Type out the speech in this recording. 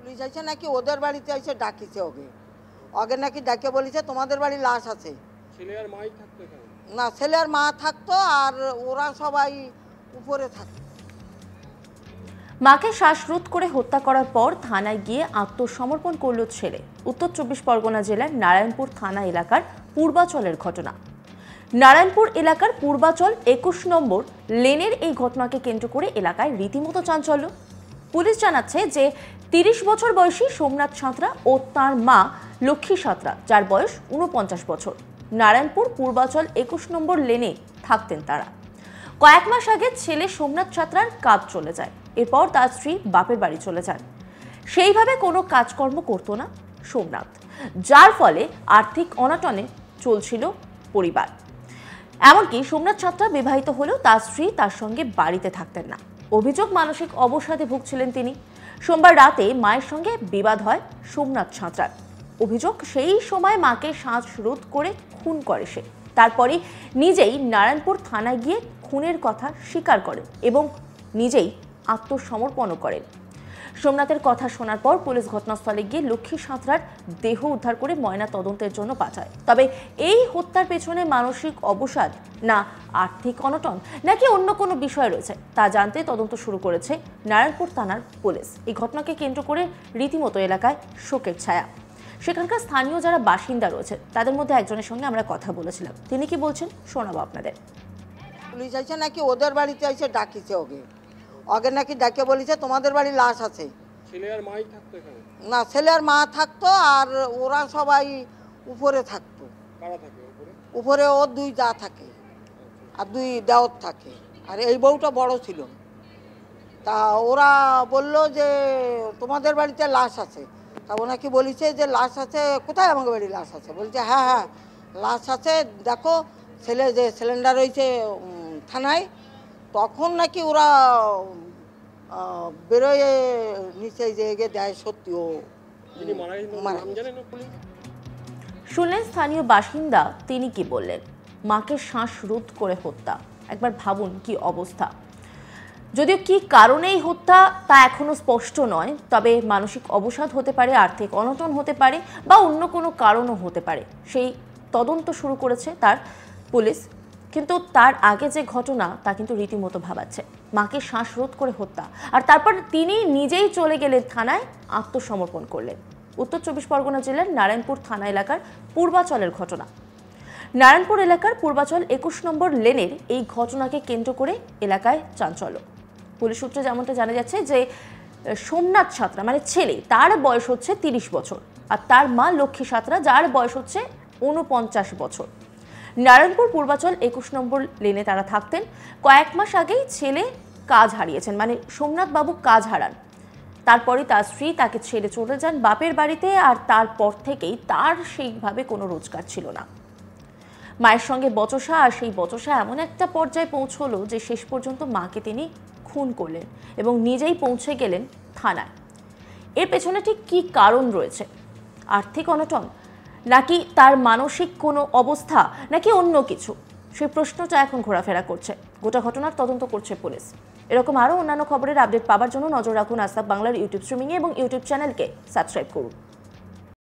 police এসে নাকি ওদের বাড়িতে এসে ডাকিছে ওকে ওকে নাকি ডাকে বলেছে তোমাদের বাড়ি লাশ আছে না ছেলে আর মা থাকতো আর ওরা সবাই উপরে থাকে মাকে শ্বাসরোধ করে হত্যা করার পর থানায় গিয়ে আত্মসমর্পণ করল ছেলে উত্তর চব্বিশ পরগনা জেলার নারায়ণপুর থানা এলাকার পূর্বাচলের ঘটনা নারায়ণপুর এলাকার পূর্বাচল একুশ নম্বর লেনের এই ঘটনাকে কেন্দ্র করে এলাকায় রীতিমতো চাঞ্চল্য পুলিশ জানাচ্ছে যে তিরিশ বছর বয়সী সোমনাথ সাঁতরা ও তার মা লক্ষ্মী সাঁতরা যার বয়স উনপঞ্চাশ বছর নারায়ণপুর পূর্বাচল একুশ নম্বর লেনে থাকতেন তারা কয়েক মাস আগে ছেলে সোমনাথ সাঁতরার কাজ চলে যায় এরপর তার স্ত্রী বাপের বাড়ি চলে যান সেইভাবে কোনো কাজকর্ম করতো না সোমনাথ যার ফলে আর্থিক অনাটনে চলছিল পরিবার এমনকি সোমনাথ ছাত্রা বিবাহিত হলেও তার স্ত্রী তার সঙ্গে বাড়িতে থাকতেন না অভিযোগ মানসিক অবসাদে ভুগছিলেন তিনি সোমবার রাতে মায়ের সঙ্গে বিবাদ হয় সোমনাথ সাঁতরার অভিযোগ সেই সময় মাকে শ্বাসরোধ করে খুন করে সে তারপরে নিজেই নারায়ণপুর থানায় গিয়ে খুনের কথা স্বীকার করেন এবং নিজেই আত্মসমর্পণও করেন সোমনাথের কথা শোনার পর পুলিশ ঘটনাস্থলে গিয়ে লক্ষ্মী সাঁতরার দেহ উদ্ধার করে ময়না তদন্তের জন্য পাঠায় তবে এই হত্যার পেছনে মানসিক অবসাদ না আর্থিক অনটন নাকি অন্য কোনো বিষয় রয়েছে তা জানতে তদন্ত শুরু করেছে নারায়ণপুর থানার পুলিশ এই ঘটনাকে কেন্দ্র করে রীতিমতো এলাকায় শোকের ছায়া সেখানকার স্থানীয় যারা বাসিন্দা রয়েছে তাদের মধ্যে একজনের সঙ্গে আমরা কথা বলেছিলাম তিনি কি বলছেন শোনাবো আপনাদের পুলিশ আছে নাকি ওদের বাড়িতে আছে ডাকিছে ওকে অগের নাকি ডাকে বলেছে তোমাদের বাড়ি লাশ আছে না ছেলে আর মা থাকতো আর ওরা সবাই উপরে থাকতো উপরে ওর দুই যা থাকে আর দুই দেওয়ার থাকে আর এই বউটা বড় ছিল তা ওরা বলল যে তোমাদের বাড়িতে লাশ আছে তা ও নাকি বলেছে যে লাশ আছে কোথায় আমাকে বাড়ি লাশ আছে বলছে হ্যাঁ হ্যাঁ লাশ আছে দেখো ছেলে যে সিলিন্ডার রয়েছে থানায় তখন নাকি ওরা বেরোয় নিচে জেগে দেয় সত্যিও শুনলেন স্থানীয় বাসিন্দা তিনি কি বললেন মাকে শ্বাস রোধ করে হত্যা একবার ভাবুন কি অবস্থা যদিও কি কারণেই হত্যা তা এখনও স্পষ্ট নয় তবে মানসিক অবসাদ হতে পারে আর্থিক অনটন হতে পারে বা অন্য কোনো কারণও হতে পারে সেই তদন্ত শুরু করেছে তার পুলিশ কিন্তু তার আগে যে ঘটনা তা কিন্তু রীতিমতো ভাবাচ্ছে মাকে শ্বাসরোধ করে হত্যা আর তারপর তিনি নিজেই চলে গেলেন থানায় আত্মসমর্পণ করলেন উত্তর চব্বিশ পরগনা জেলার নারায়ণপুর থানা এলাকার পূর্বাচলের ঘটনা নারায়ণপুর এলাকার পূর্বাচল একুশ নম্বর লেনের এই ঘটনাকে কেন্দ্র করে এলাকায় চাঞ্চল্য পুলিশ সূত্রে যেমনটা জানা যাচ্ছে যে সোমনাথ সাঁতরা মানে ছেলে তার বয়স হচ্ছে তিরিশ বছর আর তার মা লক্ষ্মী সাঁতরা যার বয়স হচ্ছে ঊনপঞ্চাশ বছর নারায়ণপুর পূর্বাচল একুশ নম্বর লেনে তারা থাকতেন কয়েক মাস আগেই ছেলে কাজ হারিয়েছেন মানে সোমনাথ বাবু কাজ হারান তারপরে তার স্ত্রী তাকে ছেড়ে চলে যান বাপের বাড়িতে আর তারপর থেকেই তার সেইভাবে কোনো রোজগার ছিল না মায়ের সঙ্গে বচসা আর সেই বচসা এমন একটা পর্যায়ে পৌঁছলো যে শেষ পর্যন্ত মাকে তিনি খুন করলেন এবং নিজেই পৌঁছে গেলেন থানায় এর পেছনে ঠিক কী কারণ রয়েছে আর্থিক অনটন নাকি তার মানসিক কোনো অবস্থা নাকি অন্য কিছু সেই প্রশ্নটা এখন ঘোরাফেরা করছে গোটা ঘটনার তদন্ত করছে পুলিশ এরকম আরও অন্যান্য খবরের আপডেট পাওয়ার জন্য নজর রাখুন আসাব বাংলার ইউটিউব স্ট্রিমিংয়ে এবং ইউটিউব চ্যানেলকে সাবস্ক্রাইব করুন